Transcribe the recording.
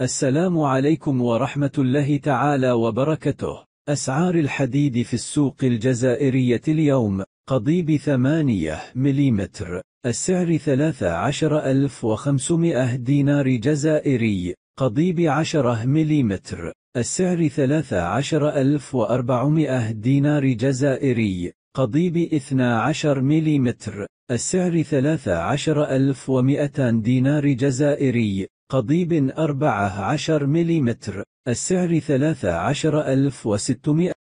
السلام عليكم ورحمة الله تعالى وبركاته أسعار الحديد في السوق الجزائرية اليوم قضيب 8 ملم السعر 13500 دينار جزائري قضيب 10 ملم السعر 13400 دينار جزائري قضيب 12 ملم السعر 13200 دينار جزائري قضيب 14 ملم السعر 13600